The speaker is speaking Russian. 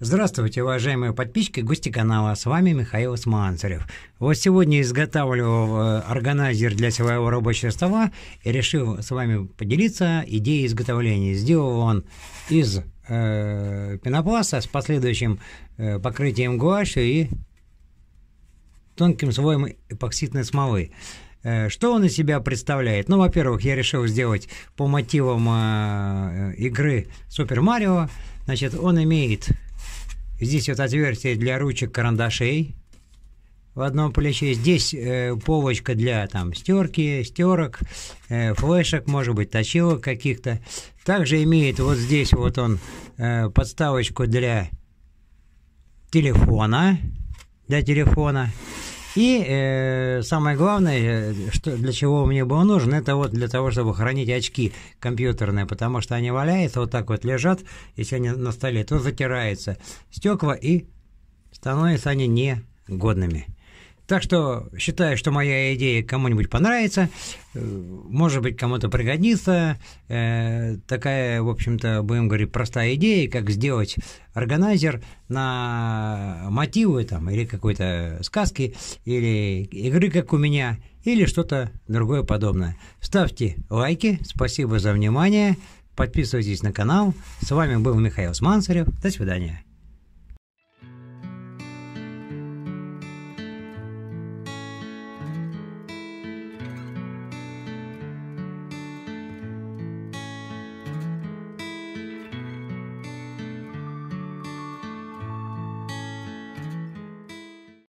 Здравствуйте, уважаемые подписчики, гости канала. С вами Михаил Сманцарев. Вот сегодня изготавливал э, органайзер для своего рабочего стола и решил с вами поделиться идеей изготовления. Сделал он из э, пенопласта с последующим э, покрытием гуашью и тонким слоем эпоксидной смолы. Э, что он из себя представляет? Ну, во-первых, я решил сделать по мотивам э, игры Супер Марио. Значит, он имеет Здесь вот отверстие для ручек карандашей в одном плече. Здесь э, полочка для там стерки, стерок, э, флешек, может быть, точилок каких-то. Также имеет вот здесь вот он э, подставочку для телефона, для телефона. И э, самое главное, э, что, для чего мне был нужен, это вот для того, чтобы хранить очки компьютерные, потому что они валяются, вот так вот лежат, если они на столе, то затираются стекла и становятся они негодными. Так что считаю, что моя идея кому-нибудь понравится, э, может быть, кому-то пригодится. Э, такая, в общем-то, будем говорить, простая идея, как сделать органайзер на мотивы там, или какой-то сказки, или игры, как у меня, или что-то другое подобное. Ставьте лайки, спасибо за внимание, подписывайтесь на канал. С вами был Михаил Сманцарев, до свидания.